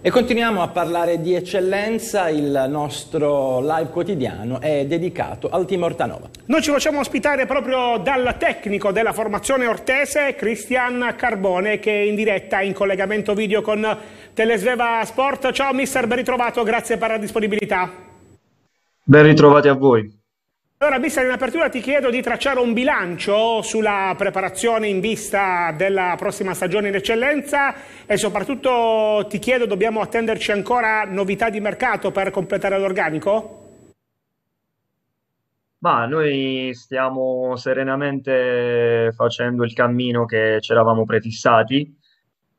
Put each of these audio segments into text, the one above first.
E continuiamo a parlare di eccellenza, il nostro live quotidiano è dedicato al team Ortanova. Noi ci facciamo ospitare proprio dal tecnico della formazione ortese, Cristian Carbone, che è in diretta in collegamento video con Telesveva Sport. Ciao mister, ben ritrovato, grazie per la disponibilità. Ben ritrovati a voi. Allora, vista in apertura ti chiedo di tracciare un bilancio sulla preparazione in vista della prossima stagione in eccellenza e soprattutto ti chiedo, dobbiamo attenderci ancora novità di mercato per completare l'organico? Ma noi stiamo serenamente facendo il cammino che ci eravamo prefissati,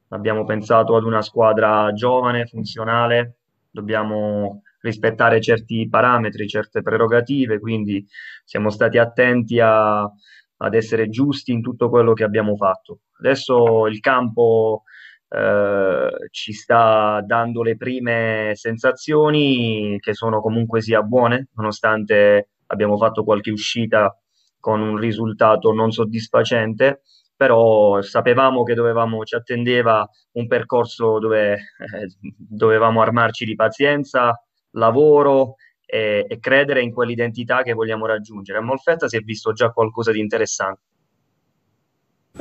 abbiamo pensato ad una squadra giovane, funzionale, dobbiamo rispettare certi parametri, certe prerogative, quindi siamo stati attenti a, ad essere giusti in tutto quello che abbiamo fatto. Adesso il campo eh, ci sta dando le prime sensazioni che sono comunque sia buone, nonostante abbiamo fatto qualche uscita con un risultato non soddisfacente, però sapevamo che dovevamo, ci attendeva un percorso dove eh, dovevamo armarci di pazienza, lavoro e, e credere in quell'identità che vogliamo raggiungere. A Molfetta si è visto già qualcosa di interessante.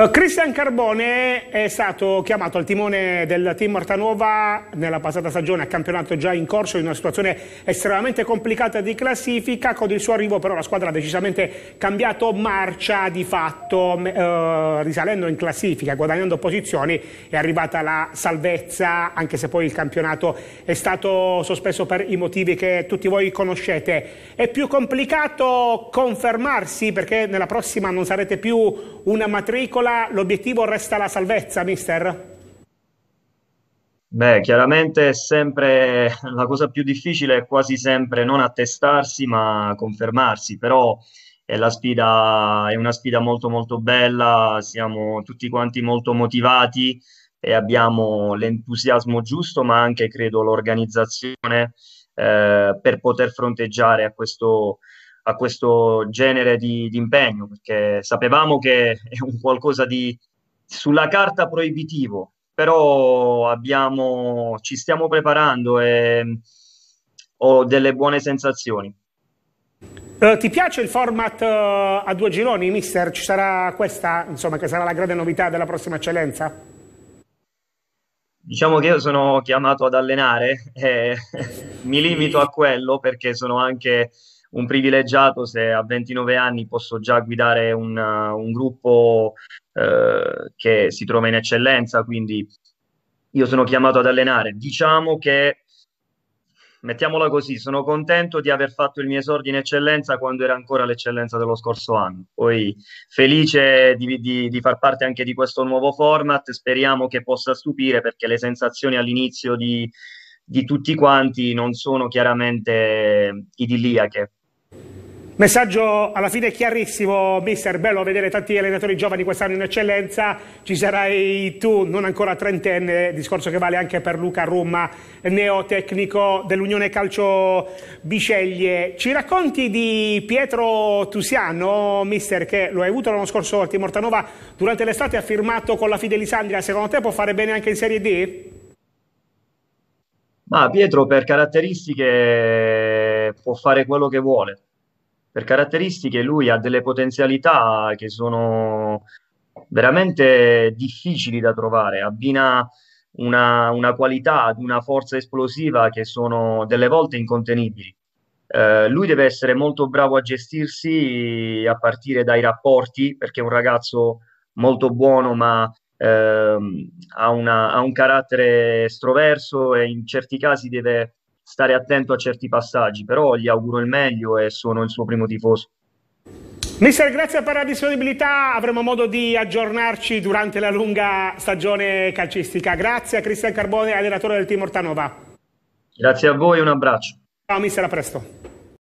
Eh, Cristian Carbone è stato chiamato al timone del team Martanova nella passata stagione a campionato già in corso in una situazione estremamente complicata di classifica con il suo arrivo però la squadra ha decisamente cambiato marcia di fatto eh, risalendo in classifica guadagnando posizioni è arrivata la salvezza anche se poi il campionato è stato sospeso per i motivi che tutti voi conoscete è più complicato confermarsi perché nella prossima non sarete più una matricola l'obiettivo resta la salvezza, mister? Beh, chiaramente è sempre la cosa più difficile è quasi sempre non attestarsi, ma confermarsi, però è, sfida, è una sfida molto molto bella, siamo tutti quanti molto motivati e abbiamo l'entusiasmo giusto, ma anche credo l'organizzazione eh, per poter fronteggiare a questo, a questo genere di, di impegno, perché sapevamo che è un qualcosa di sulla carta proibitivo, però abbiamo, ci stiamo preparando e mm, ho delle buone sensazioni. Uh, ti piace il format uh, a due gironi, mister? Ci sarà questa, insomma, che sarà la grande novità della prossima eccellenza? Diciamo che io sono chiamato ad allenare, e mi limito a quello perché sono anche un privilegiato se a 29 anni posso già guidare un, uh, un gruppo eh, che si trova in eccellenza, quindi io sono chiamato ad allenare. Diciamo che, mettiamola così, sono contento di aver fatto il mio esordio in eccellenza quando era ancora l'eccellenza dello scorso anno. Poi felice di, di, di far parte anche di questo nuovo format, speriamo che possa stupire perché le sensazioni all'inizio di di tutti quanti non sono chiaramente idilliache. Messaggio alla fine chiarissimo, mister, bello vedere tanti allenatori giovani quest'anno in eccellenza, ci sarai tu, non ancora trentenne, discorso che vale anche per Luca Rumma, neotecnico dell'Unione Calcio Biceglie. Ci racconti di Pietro Tusiano, mister, che lo hai avuto l'anno scorso a Timortanova, durante l'estate ha firmato con la Fidelisandria, secondo te può fare bene anche in Serie D? Ma Pietro per caratteristiche può fare quello che vuole per caratteristiche lui ha delle potenzialità che sono veramente difficili da trovare, abbina una, una qualità, una forza esplosiva che sono delle volte incontenibili. Eh, lui deve essere molto bravo a gestirsi a partire dai rapporti, perché è un ragazzo molto buono, ma eh, ha, una, ha, un carattere estroverso e in certi casi deve stare attento a certi passaggi, però gli auguro il meglio e sono il suo primo tifoso. Mister, grazie per la disponibilità, avremo modo di aggiornarci durante la lunga stagione calcistica. Grazie a Cristian Carbone, allenatore del team Ortanova. Grazie a voi, un abbraccio. Ciao mister, a presto.